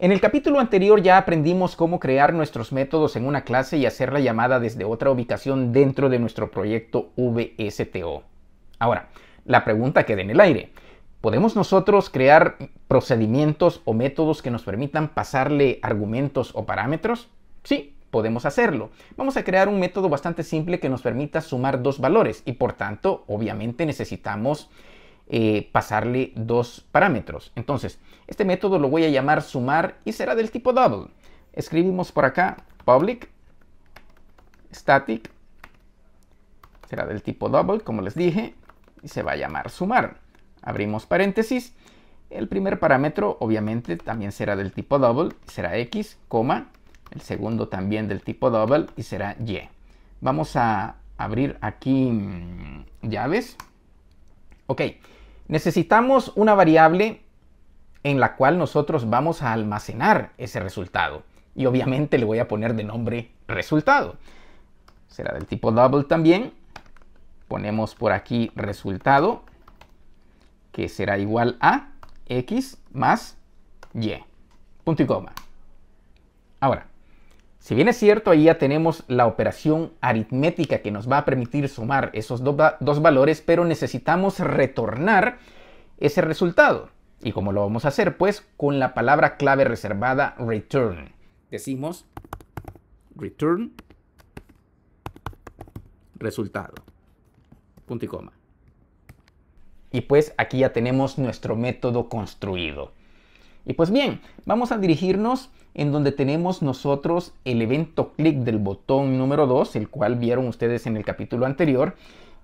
En el capítulo anterior ya aprendimos cómo crear nuestros métodos en una clase y hacer la llamada desde otra ubicación dentro de nuestro proyecto VSTO. Ahora, la pregunta queda en el aire. ¿Podemos nosotros crear procedimientos o métodos que nos permitan pasarle argumentos o parámetros? Sí, podemos hacerlo. Vamos a crear un método bastante simple que nos permita sumar dos valores y por tanto, obviamente necesitamos eh, pasarle dos parámetros. Entonces, este método lo voy a llamar sumar y será del tipo double. Escribimos por acá public static, será del tipo double, como les dije, y se va a llamar sumar. Abrimos paréntesis. El primer parámetro obviamente también será del tipo double, será x, coma. El segundo también del tipo double y será y. Vamos a abrir aquí mm, llaves. Ok, necesitamos una variable en la cual nosotros vamos a almacenar ese resultado. Y obviamente le voy a poner de nombre resultado. Será del tipo double también. Ponemos por aquí resultado, que será igual a x más y. Punto y coma. Ahora, si bien es cierto, ahí ya tenemos la operación aritmética que nos va a permitir sumar esos dos valores, pero necesitamos retornar ese resultado. ¿Y cómo lo vamos a hacer? Pues con la palabra clave reservada return. Decimos return resultado. Punto y coma. Y pues aquí ya tenemos nuestro método construido. Y pues bien, vamos a dirigirnos en donde tenemos nosotros el evento clic del botón número 2, el cual vieron ustedes en el capítulo anterior,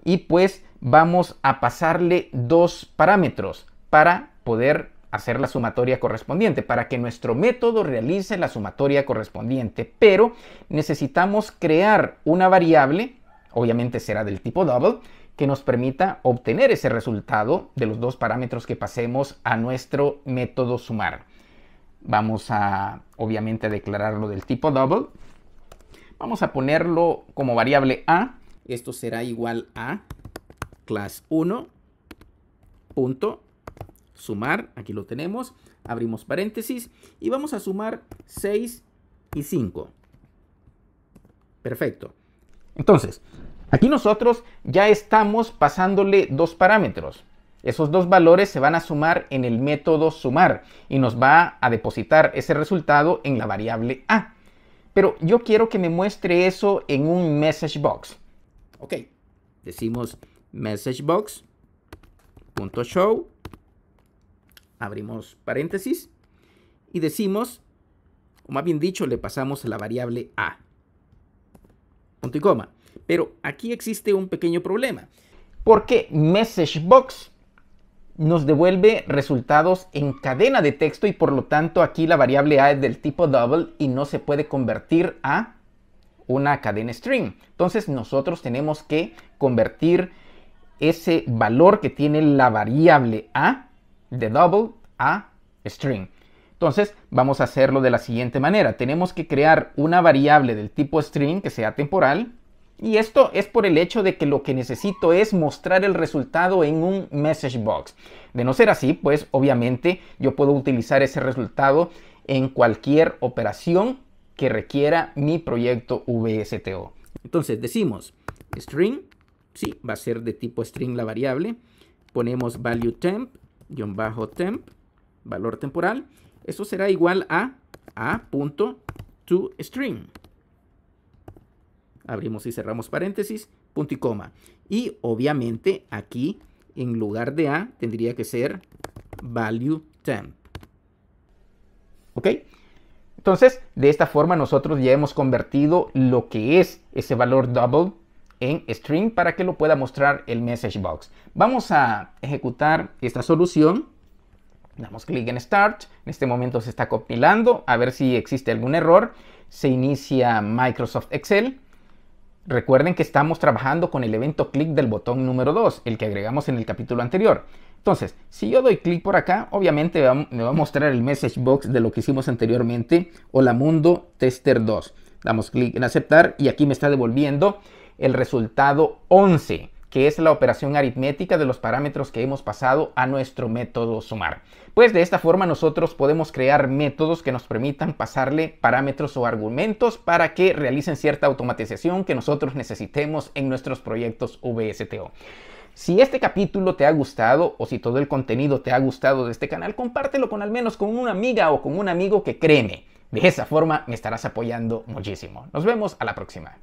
y pues vamos a pasarle dos parámetros para poder hacer la sumatoria correspondiente, para que nuestro método realice la sumatoria correspondiente, pero necesitamos crear una variable, obviamente será del tipo double, que nos permita obtener ese resultado de los dos parámetros que pasemos a nuestro método sumar. Vamos a, obviamente, a declararlo del tipo double. Vamos a ponerlo como variable a. Esto será igual a class 1 punto sumar. Aquí lo tenemos. Abrimos paréntesis y vamos a sumar 6 y 5. Perfecto. Entonces, aquí nosotros ya estamos pasándole dos parámetros. Esos dos valores se van a sumar en el método sumar y nos va a depositar ese resultado en la variable A. Pero yo quiero que me muestre eso en un message box. Ok, decimos message box abrimos paréntesis y decimos o más bien dicho le pasamos a la variable a punto y coma pero aquí existe un pequeño problema porque message box nos devuelve resultados en cadena de texto y por lo tanto aquí la variable A es del tipo double y no se puede convertir a una cadena string. Entonces nosotros tenemos que convertir ese valor que tiene la variable A de double a string. Entonces vamos a hacerlo de la siguiente manera. Tenemos que crear una variable del tipo string que sea temporal y esto es por el hecho de que lo que necesito es mostrar el resultado en un message box. De no ser así, pues obviamente yo puedo utilizar ese resultado en cualquier operación que requiera mi proyecto VSTO. Entonces decimos string, sí, va a ser de tipo string la variable. Ponemos value temp, guión bajo temp, valor temporal. Eso será igual a a.toString abrimos y cerramos paréntesis, punto y coma. Y obviamente aquí en lugar de A tendría que ser value temp. ¿Ok? Entonces, de esta forma nosotros ya hemos convertido lo que es ese valor double en string para que lo pueda mostrar el message box. Vamos a ejecutar esta solución. Damos clic en Start. En este momento se está compilando. A ver si existe algún error. Se inicia Microsoft Excel. Recuerden que estamos trabajando con el evento clic del botón número 2, el que agregamos en el capítulo anterior. Entonces, si yo doy clic por acá, obviamente me va a mostrar el message box de lo que hicimos anteriormente, Hola Mundo Tester 2. Damos clic en aceptar y aquí me está devolviendo el resultado 11 que es la operación aritmética de los parámetros que hemos pasado a nuestro método sumar. Pues de esta forma nosotros podemos crear métodos que nos permitan pasarle parámetros o argumentos para que realicen cierta automatización que nosotros necesitemos en nuestros proyectos VSTO. Si este capítulo te ha gustado o si todo el contenido te ha gustado de este canal, compártelo con al menos con una amiga o con un amigo que créeme. De esa forma me estarás apoyando muchísimo. Nos vemos a la próxima.